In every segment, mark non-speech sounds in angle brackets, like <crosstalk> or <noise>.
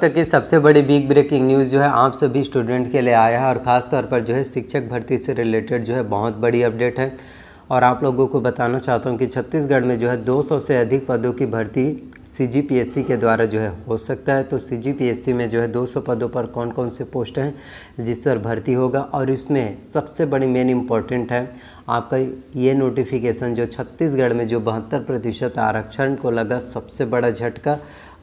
तक की सबसे बड़ी बिग ब्रेकिंग न्यूज़ जो है आप सभी स्टूडेंट के लिए आया है और ख़ास तौर पर जो है शिक्षक भर्ती से रिलेटेड जो है बहुत बड़ी अपडेट है और आप लोगों को बताना चाहता हूँ कि छत्तीसगढ़ में जो है 200 से अधिक पदों की भर्ती सीजीपीएससी के द्वारा जो है हो सकता है तो सीजीपीएससी में जो है 200 पदों पर कौन कौन से पोस्ट हैं जिस पर भर्ती होगा और इसमें सबसे बड़ी मेन इम्पॉर्टेंट है आपका ये नोटिफिकेशन जो छत्तीसगढ़ में जो बहत्तर प्रतिशत आरक्षण को लगा सबसे बड़ा झटका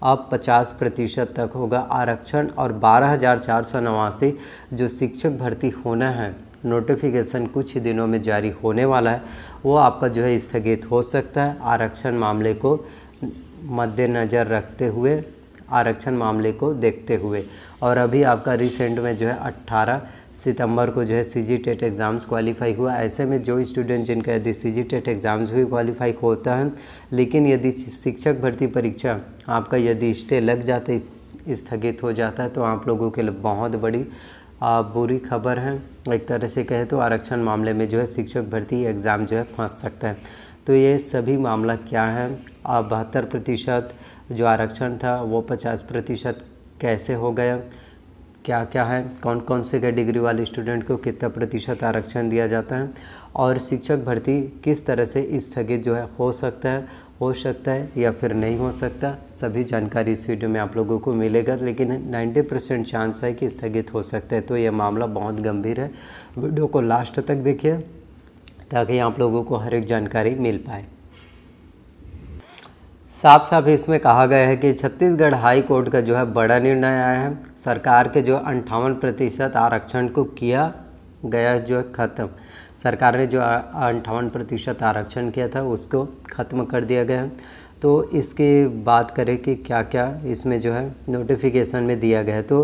अब 50 प्रतिशत तक होगा आरक्षण और बारह हज़ार चार सौ नवासी जो शिक्षक भर्ती होना है नोटिफिकेशन कुछ ही दिनों में जारी होने वाला है वो आपका जो है स्थगित हो सकता है आरक्षण मामले को मद्देनज़र रखते हुए आरक्षण मामले को देखते हुए और अभी आपका रिसेंट में जो है अट्ठारह सितंबर को जो है C G TET exams qualify हुआ ऐसे में जो स्टूडेंट जिनका यदि सी जी टेट एग्ज़ाम्स भी क्वालिफाई होता है लेकिन यदि शिक्षक भर्ती परीक्षा आपका यदि स्टे लग जाता है स्थगित हो जाता है तो आप लोगों के लिए बहुत बड़ी आ, बुरी खबर है एक तरह से कहे तो आरक्षण मामले में जो है शिक्षक भर्ती एग्ज़ाम जो है फंस सकता है तो ये सभी मामला क्या है बहत्तर प्रतिशत जो आरक्षण था वो पचास प्रतिशत कैसे हो गया क्या क्या है कौन कौन से कैटेगरी वाले स्टूडेंट को कितना प्रतिशत आरक्षण दिया जाता है और शिक्षक भर्ती किस तरह से स्थगित जो है हो सकता है हो सकता है या फिर नहीं हो सकता सभी जानकारी इस वीडियो में आप लोगों को मिलेगा लेकिन 90 परसेंट चांस है कि स्थगित हो सकता है तो यह मामला बहुत गंभीर है वीडियो को लास्ट तक देखिए ताकि आप लोगों को हर एक जानकारी मिल पाए साफ साफ इसमें कहा गया है कि छत्तीसगढ़ हाई कोर्ट का जो है बड़ा निर्णय आया है सरकार के जो अंठावन प्रतिशत आरक्षण को किया गया जो है ख़त्म सरकार ने जो अंठावन प्रतिशत आरक्षण किया था उसको ख़त्म कर दिया गया तो इसके बात करें कि क्या क्या इसमें जो है नोटिफिकेशन में दिया गया है तो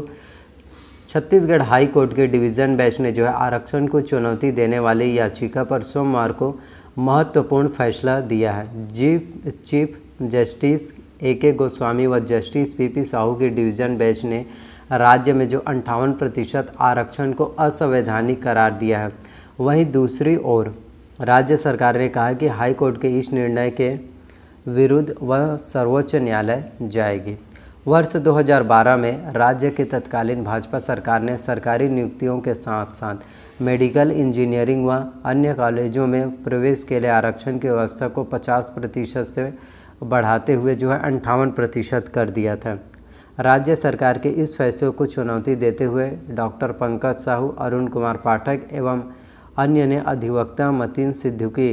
छत्तीसगढ़ हाई कोर्ट के डिवीज़न बेंच ने जो है आरक्षण को चुनौती देने वाली याचिका पर सोमवार को महत्वपूर्ण फैसला दिया है जी चीफ जस्टिस ए के गोस्वामी व जस्टिस पी पी साहू की डिवीज़न बेंच ने राज्य में जो अंठावन प्रतिशत आरक्षण को असंवैधानिक करार दिया है वहीं दूसरी ओर राज्य सरकार ने कहा कि हाई कोर्ट के इस निर्णय के विरुद्ध वह सर्वोच्च न्यायालय जाएगी वर्ष 2012 में राज्य के तत्कालीन भाजपा सरकार ने सरकारी नियुक्तियों के साथ साथ मेडिकल इंजीनियरिंग व अन्य कॉलेजों में प्रवेश के लिए आरक्षण की व्यवस्था को 50 प्रतिशत से बढ़ाते हुए जो है अंठावन प्रतिशत कर दिया था राज्य सरकार के इस फैसले को चुनौती देते हुए डॉक्टर पंकज साहू अरुण कुमार पाठक एवं अन्य ने अधिवक्ता मतीन सिद्धुकी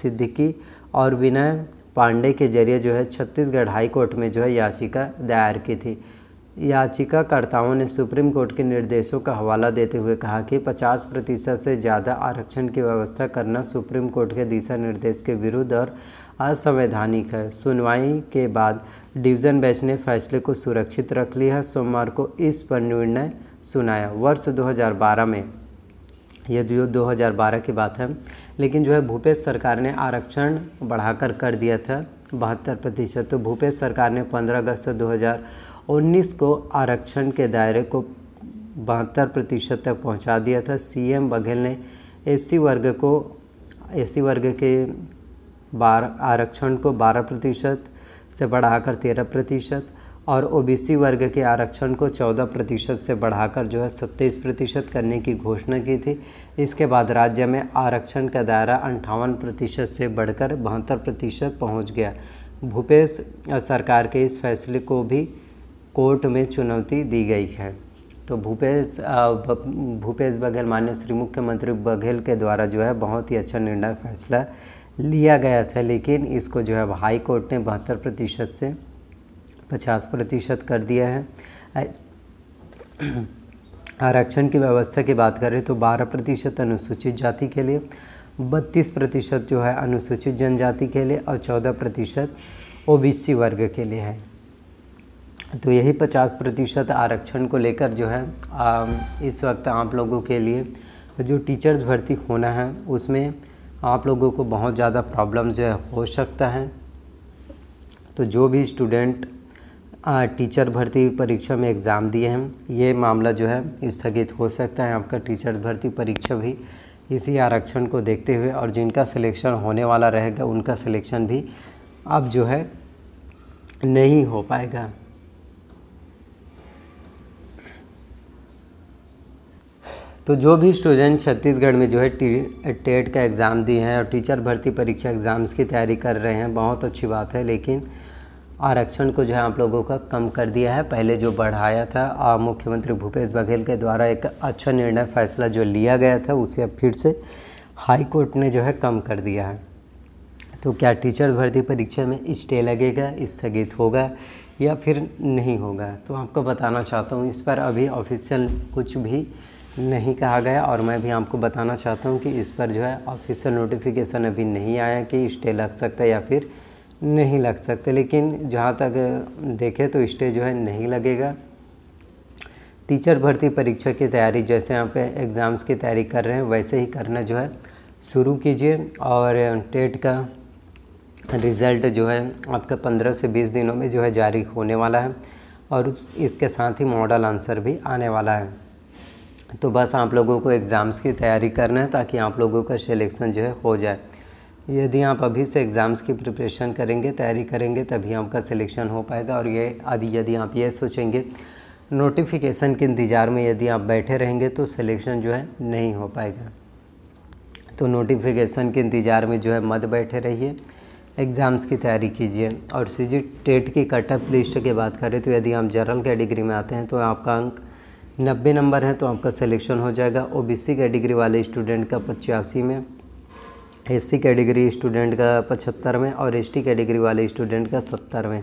सिद्दीकी और विनय पांडे के जरिए जो है छत्तीसगढ़ हाई कोर्ट में जो है याचिका दायर की थी याचिकाकर्ताओं ने सुप्रीम कोर्ट के निर्देशों का हवाला देते हुए कहा कि 50 प्रतिशत से ज़्यादा आरक्षण की व्यवस्था करना सुप्रीम कोर्ट के दिशा निर्देश के विरुद्ध और असंवैधानिक है सुनवाई के बाद डिवीज़न बेंच ने फैसले को सुरक्षित रख लिया सोमवार को इस पर निर्णय सुनाया वर्ष 2012 में ये जो 2012 की बात है लेकिन जो है भूपेश सरकार ने आरक्षण बढ़ाकर कर दिया था बहत्तर प्रतिशत तो भूपेश सरकार ने 15 अगस्त 2019 को आरक्षण के दायरे को बहत्तर प्रतिशत तक पहुंचा दिया था सीएम बघेल ने एससी वर्ग को एससी वर्ग के बारह आरक्षण को 12 प्रतिशत से बढ़ाकर 13 प्रतिशत और ओबीसी वर्ग के आरक्षण को 14 प्रतिशत से बढ़ाकर जो है 27 प्रतिशत करने की घोषणा की थी इसके बाद राज्य में आरक्षण का दायरा अंठावन प्रतिशत से बढ़कर बहत्तर प्रतिशत पहुँच गया भूपेश सरकार के इस फैसले को भी कोर्ट में चुनौती दी गई है तो भूपेश भूपेश बघेल माननीय श्री मुख्यमंत्री बघेल के द्वारा जो है बहुत ही अच्छा निर्णय फैसला लिया गया था लेकिन इसको जो है हाई कोर्ट ने बहत्तर प्रतिशत से पचास प्रतिशत कर दिया है आरक्षण की व्यवस्था की बात करें तो बारह प्रतिशत अनुसूचित जाति के लिए बत्तीस प्रतिशत जो है अनुसूचित जनजाति के लिए और चौदह प्रतिशत ओ वर्ग के लिए है तो यही पचास प्रतिशत आरक्षण को लेकर जो है इस वक्त आप लोगों के लिए जो टीचर्स भर्ती होना है उसमें आप लोगों को बहुत ज़्यादा प्रॉब्लम जो है हो सकता है तो जो भी स्टूडेंट टीचर भर्ती परीक्षा में एग्ज़ाम दिए हैं ये मामला जो है स्थगित हो सकता है आपका टीचर भर्ती परीक्षा भी इसी आरक्षण को देखते हुए और जिनका सिलेक्शन होने वाला रहेगा उनका सिलेक्शन भी अब जो है नहीं हो पाएगा तो जो भी स्टूडेंट छत्तीसगढ़ में जो है टेट का एग्ज़ाम दिए हैं और टीचर भर्ती परीक्षा एग्ज़ाम्स की तैयारी कर रहे हैं बहुत अच्छी बात है लेकिन आरक्षण को जो है आप लोगों का कम कर दिया है पहले जो बढ़ाया था और मुख्यमंत्री भूपेश बघेल के द्वारा एक अच्छा निर्णय फैसला जो लिया गया था उसे अब फिर से हाई कोर्ट ने जो है कम कर दिया है तो क्या टीचर भर्ती परीक्षा में स्टे लगेगा स्थगित होगा या फिर नहीं होगा तो आपको बताना चाहता हूँ इस पर अभी ऑफिशियल कुछ भी नहीं कहा गया और मैं भी आपको बताना चाहता हूँ कि इस पर जो है ऑफिशियल नोटिफिकेशन अभी नहीं आया कि स्टे लग सकता है या फिर नहीं लग सकता लेकिन जहाँ तक देखें तो स्टे जो है नहीं लगेगा टीचर भर्ती परीक्षा की तैयारी जैसे आप एग्ज़ाम्स की तैयारी कर रहे हैं वैसे ही करना जो है शुरू कीजिए और टेट का रिज़ल्ट जो है आपका पंद्रह से बीस दिनों में जो है जारी होने वाला है और उस इसके साथ ही मॉडल आंसर भी आने वाला है तो बस आप लोगों को एग्ज़ाम्स की तैयारी करना है ताकि आप लोगों का सिलेक्शन जो है हो जाए यदि आप अभी से एग्ज़ाम्स की प्रिपरेशन करेंगे तैयारी करेंगे तभी आपका सिलेक्शन हो पाएगा और ये आदि यदि आप ये सोचेंगे नोटिफिकेशन के इंतज़ार में यदि आप बैठे रहेंगे तो सिलेक्शन जो है नहीं हो पाएगा तो नोटिफिकेशन के इंतज़ार में जो है मत बैठे रहिए एग्ज़ाम्स की तैयारी कीजिए और सी जी टेट की कटअप लिस्ट की बात करें तो यदि आप जनरल कैटेगरी में आते हैं तो आपका अंक नब्बे नंबर हैं तो आपका सिलेक्शन हो जाएगा ओबीसी कैटेगरी वाले स्टूडेंट का पचासी में सी कैटेगरी स्टूडेंट का पचहत्तर में और टी कैटेगरी वाले स्टूडेंट का सत्तर में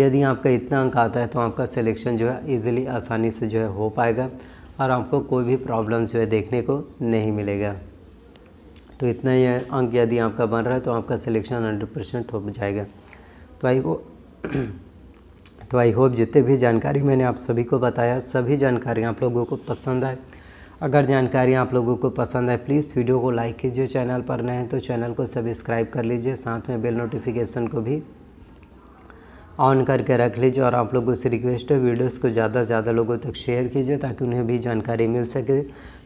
यदि आपका इतना अंक आता है तो आपका सिलेक्शन जो है ईज़िली आसानी से जो है हो पाएगा और आपको कोई भी प्रॉब्लम जो है देखने को नहीं मिलेगा तो इतना ही अंक यदि आपका बन रहा है तो आपका सिलेक्शन हंड्रेड परसेंट हो जाएगा तो आई वो <clears throat> तो आई होप जितने भी जानकारी मैंने आप सभी को बताया सभी जानकारी आप लोगों को पसंद आए अगर जानकारी आप लोगों को पसंद आए प्लीज़ वीडियो को लाइक कीजिए चैनल पर नए हैं तो चैनल को सब्सक्राइब कर लीजिए साथ में बेल नोटिफिकेशन को भी ऑन करके रख लीजिए और आप लोगों से रिक्वेस्ट है वीडियोस को ज़्यादा से ज़्यादा लोगों तक शेयर कीजिए ताकि उन्हें भी जानकारी मिल सके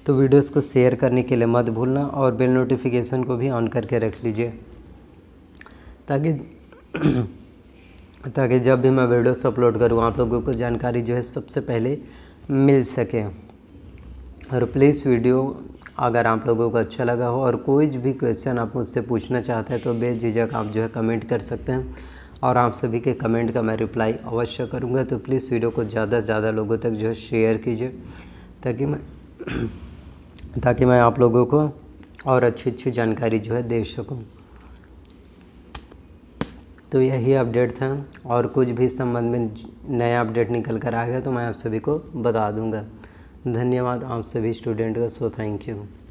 तो वीडियोस को शेयर करने के लिए मत भूलना और बेल नोटिफिकेशन को भी ऑन करके रख लीजिए ताकि ताकि जब भी मैं वीडियोस अपलोड करूँ आप लोगों को जानकारी जो है सबसे पहले मिल सके और प्लीज़ वीडियो अगर आप लोगों को अच्छा लगा हो और कोई भी क्वेश्चन आप मुझसे पूछना चाहते हैं तो बेझिझक आप जो है कमेंट कर सकते हैं और आप सभी के कमेंट का मैं रिप्लाई अवश्य करूँगा तो प्लीज़ वीडियो को ज़्यादा से ज़्यादा लोगों तक जो है शेयर कीजिए ताकि मैं <clears throat> ताकि मैं आप लोगों को और अच्छी अच्छी जानकारी जो है दे सकूँ तो यही अपडेट था और कुछ भी संबंध में नया अपडेट निकल कर आ गया तो मैं आप सभी को बता दूंगा धन्यवाद आप सभी स्टूडेंट का सो थैंक यू